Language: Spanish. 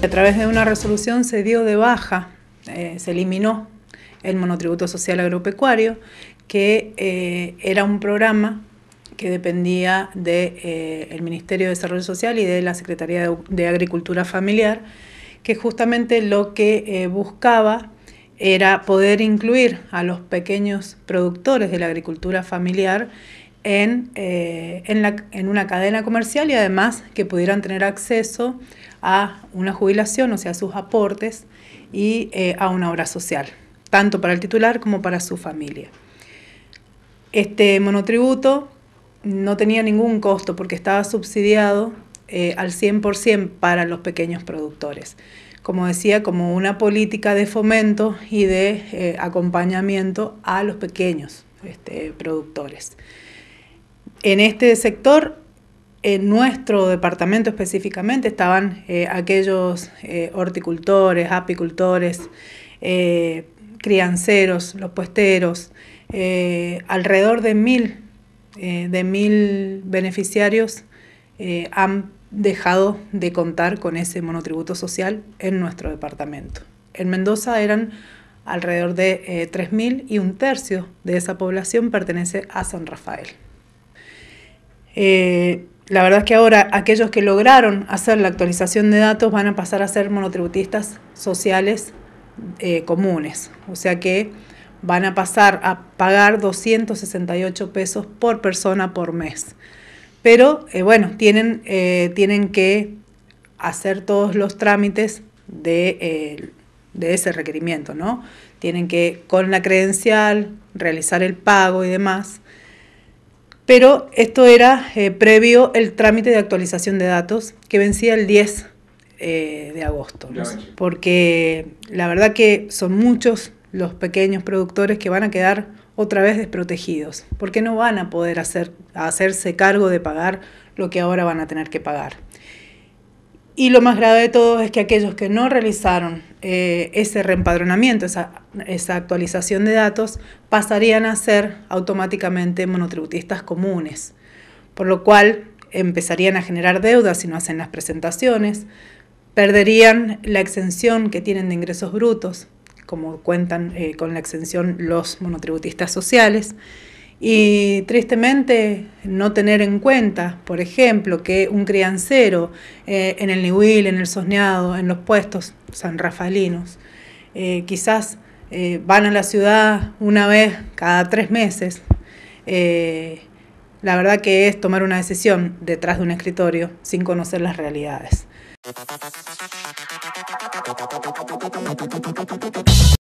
A través de una resolución se dio de baja, eh, se eliminó el monotributo social agropecuario, que eh, era un programa que dependía del eh, Ministerio de Desarrollo Social y de la Secretaría de Agricultura Familiar, que justamente lo que buscaba era poder incluir a los pequeños productores de la agricultura familiar eh, en, una cadena comercial y además que pudieran tener acceso a una jubilación, o sea, a sus aportes y eh, a una obra social, tanto para el titular como para su familia. Este monotributo no tenía ningún costo porque estaba subsidiado eh, al 100% para los pequeños productores. Como decía, como una política de fomento y de acompañamiento a los pequeños este, productores en este sector, en nuestro departamento específicamente, estaban eh, aquellos eh, horticultores, apicultores, eh, crianceros, los puesteros, alrededor de mil, de mil beneficiarios han dejado de contar con ese monotributo social en nuestro departamento. En Mendoza eran alrededor de 3.000 y un tercio de esa población pertenece a San Rafael. Eh, la verdad es que ahora aquellos que lograron hacer la actualización de datos van a pasar a ser monotributistas sociales eh, comunes, o sea que van a pasar a pagar 268 pesos por persona por mes. Pero eh, bueno, tienen, que hacer todos los trámites de, de ese requerimiento, ¿no? Tienen que con la credencial realizar el pago y demás pero esto era eh, previo el trámite de actualización de datos que vencía el 10 eh, de agosto, porque la verdad que son muchos los pequeños productores que van a quedar otra vez desprotegidos, porque no van a poder hacer, hacerse cargo de pagar lo que ahora van a tener que pagar. Y lo más grave de todo es que aquellos que no realizaron eh, ese reempadronamiento, esa, actualización de datos, pasarían a ser automáticamente monotributistas comunes, por lo cual empezarían a generar deudas si no hacen las presentaciones, perderían la exención que tienen de ingresos brutos, como cuentan eh, con la exención los monotributistas sociales, y tristemente no tener en cuenta, por ejemplo, que un criancero eh, en el Nihuil, en el Sosneado, en los puestos sanrafalinos, eh, quizás eh, van a la ciudad una vez cada tres meses. Eh, la verdad que es tomar una decisión detrás de un escritorio sin conocer las realidades.